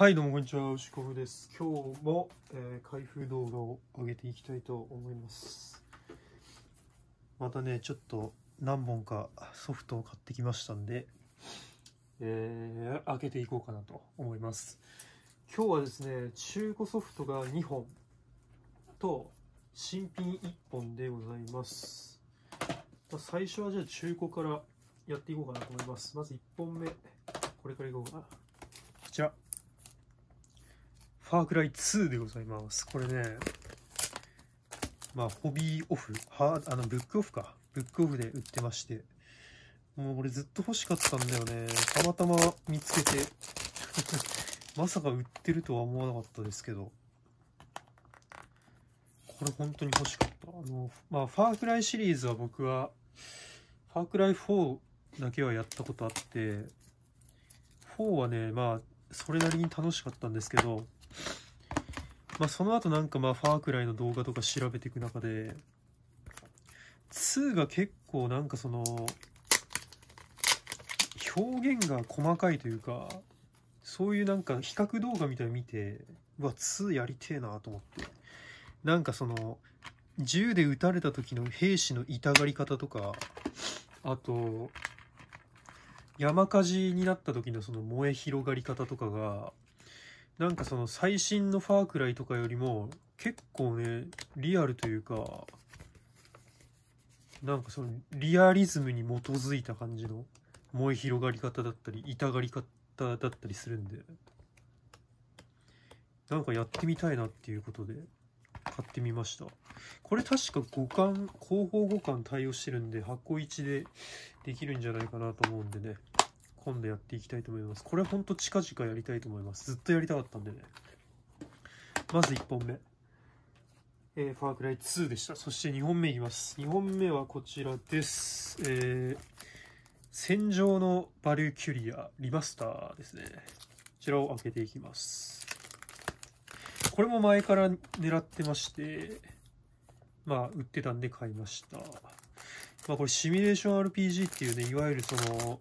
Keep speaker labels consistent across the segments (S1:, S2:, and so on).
S1: はいどうもこんにちは牛コフです今日も、えー、開封動画を上げていきたいと思いますまたねちょっと何本かソフトを買ってきましたんで、えー、開けていこうかなと思います今日はですね中古ソフトが2本と新品1本でございます最初はじゃあ中古からやっていこうかなと思いますまず1本目ファークライ2でございます。これね、まあ、ホビーオフ、はあの、ブックオフか。ブックオフで売ってまして。もう俺ずっと欲しかったんだよね。たまたま見つけて。まさか売ってるとは思わなかったですけど。これ本当に欲しかった。あの、まあ、ファークライシリーズは僕は、ファークライ4だけはやったことあって、4はね、まあ、それなりに楽しかったんですけど、まあ、その後なんかまあファークライの動画とか調べていく中で2が結構なんかその表現が細かいというかそういうなんか比較動画みたい見てうわ2やりてえなと思ってなんかその銃で撃たれた時の兵士の痛がり方とかあと山火事になった時のその燃え広がり方とかがなんかその最新のファークライとかよりも結構ねリアルというかなんかそのリアリズムに基づいた感じの燃え広がり方だったり痛がり方だったりするんでなんかやってみたいなっていうことで買ってみましたこれ確か五感後方互換対応してるんで箱1でできるんじゃないかなと思うんでね今度やっていきたいと思います。これほんと近々やりたいと思います。ずっとやりたかったんでね。まず1本目。えー、ファークライ2でした。そして2本目いきます。2本目はこちらです。えー、戦場のバリューキュリアリマスターですね。こちらを開けていきます。これも前から狙ってまして、まあ、売ってたんで買いました。まあ、これシミュレーション RPG っていうね、いわゆるその、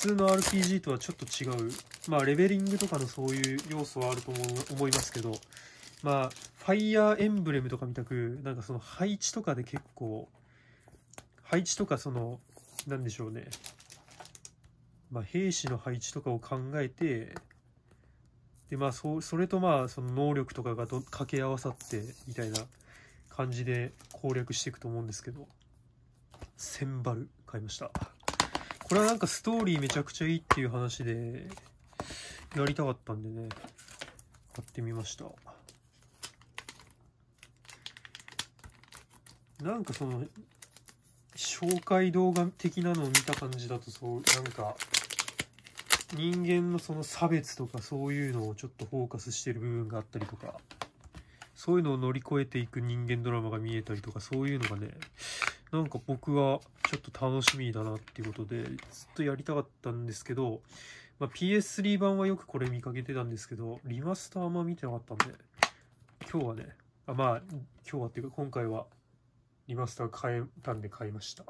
S1: 通の RPG とはちょっと違う、まあ、レベリングとかのそういう要素はあると思いますけど、まあ、ファイヤーエンブレムとかみたく、なんかその配置とかで結構、配置とかその、なんでしょうね、まあ、兵士の配置とかを考えて、で、まあ、そそれとまあ、その能力とかがど掛け合わさって、みたいな感じで攻略していくと思うんですけど、センバル買いました。これはなんかストーリーめちゃくちゃいいっていう話で、やりたかったんでね、買ってみました。なんかその、紹介動画的なのを見た感じだと、そう、なんか、人間のその差別とかそういうのをちょっとフォーカスしてる部分があったりとか、そういうのを乗り越えていく人間ドラマが見えたりとか、そういうのがね、なんか僕はちょっと楽しみだなっていうことで、ずっとやりたかったんですけど、まあ、PS3 版はよくこれ見かけてたんですけど、リマスターあんま見てなかったんで、今日はね、あまあ、今日はっていうか今回はリマスター変えたんで買いました。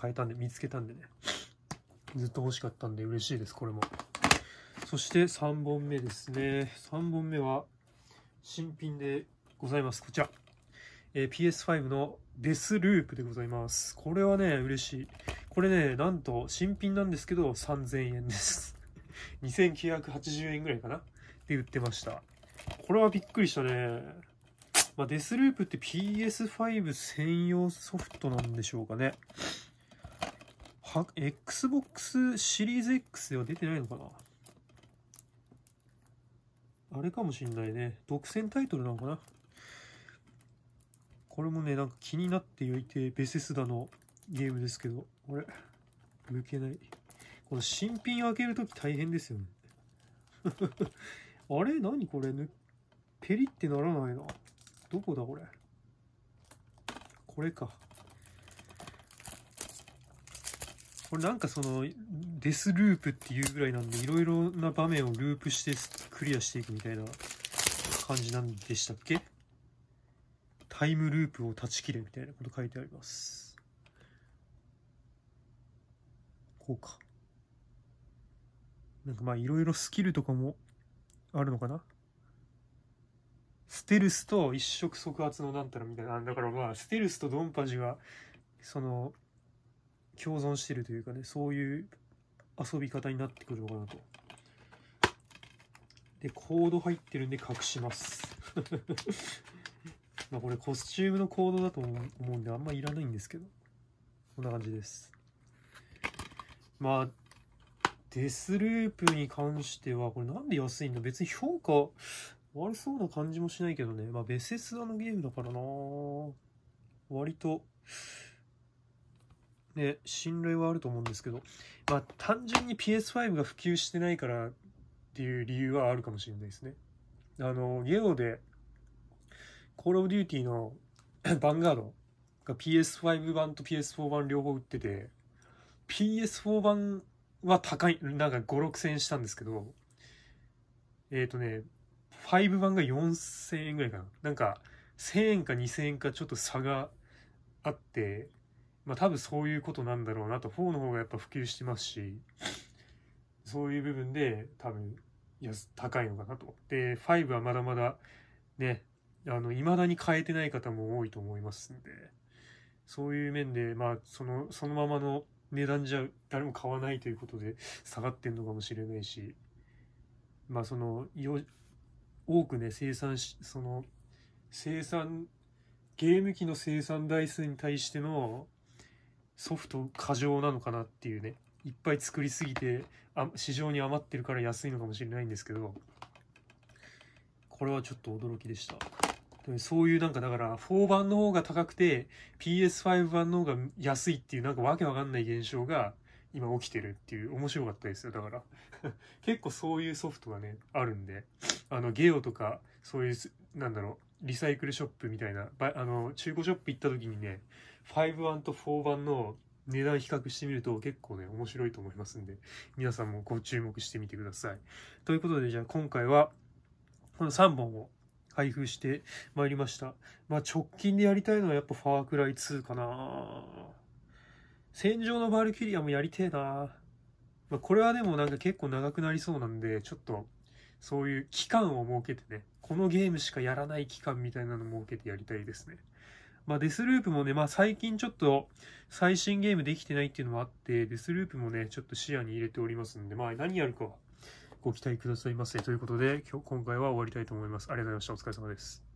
S1: 変えたんで、見つけたんでね。ずっと欲しかったんで嬉しいです、これも。そして3本目ですね。3本目は新品でございます。こちら。えー、PS5 のデスループでございます。これはね、嬉しい。これね、なんと新品なんですけど、3000円です。2980 円ぐらいかなで売ってました。これはびっくりしたね。まあ、デスループって PS5 専用ソフトなんでしょうかね。は、Xbox シリーズ X では出てないのかなあれかもしんないね。独占タイトルなのかなこれもね、なんか気になっていて、ベセスダのゲームですけど、あれ、抜けない。この新品開けるとき大変ですよね。あれ何これペリってならないな。どこだこれ。これか。これなんかその、デスループっていうぐらいなんで、いろいろな場面をループしてクリアしていくみたいな感じなんでしたっけタイムループを断ち切れみたいなこと書いてあります。こうか。なんかまあいろいろスキルとかもあるのかなステルスと一触即発のなんたらみたいな。だからまあステルスとドンパジがその共存してるというかね、そういう遊び方になってくるのかなと。で、コード入ってるんで隠します。まあこれコスチュームの行動だと思うんであんまいらないんですけど。こんな感じです。まあ、デスループに関しては、これなんで安いんだ別に評価悪そうな感じもしないけどね。まあベセスアのゲームだからな割と、ね、信頼はあると思うんですけど、まあ単純に PS5 が普及してないからっていう理由はあるかもしれないですね。あの、ゲオでコールオブデューティーの バンガードが PS5 版と PS4 版両方売ってて、PS4 版は高い、なんか5、6000円したんですけど、えっ、ー、とね、5版が4000円ぐらいかな。なんか、1000円か2000円かちょっと差があって、まあ多分そういうことなんだろうなと、4の方がやっぱ普及してますし、そういう部分で多分、いや、高いのかなと。で、5はまだまだ、ね、あの、未だに変えてない方も多いと思いますんで、そういう面で、まあ、その、そのままの値段じゃ誰も買わないということで下がってんのかもしれないし、まあ、その、よ、多くね、生産し、その、生産、ゲーム機の生産台数に対してのソフト過剰なのかなっていうね、いっぱい作りすぎて、あ市場に余ってるから安いのかもしれないんですけど、これはちょっと驚きでした。そういうなんかだから4版の方が高くて PS5 版の方が安いっていうなんかわけわかんない現象が今起きてるっていう面白かったですよ。だから 結構そういうソフトがね、あるんで、あのゲオとかそういう、なんだろう、リサイクルショップみたいな、あの中古ショップ行った時にね、5版と4版の値段比較してみると結構ね、面白いと思いますんで、皆さんもご注目してみてください。ということで、じゃあ今回は、この3本を開封してまいりました。まあ、直近でやりたいのはやっぱファークライ2かな戦場のバルキュリアもやりてえなまあ、これはでもなんか結構長くなりそうなんで、ちょっと、そういう期間を設けてね、このゲームしかやらない期間みたいなの設けてやりたいですね。まあ、デスループもね、まあ、最近ちょっと最新ゲームできてないっていうのもあって、デスループもね、ちょっと視野に入れておりますんで、まあ、何やるかご期待くださいませ。ということで、今日今回は終わりたいと思います。ありがとうございました。お疲れ様です。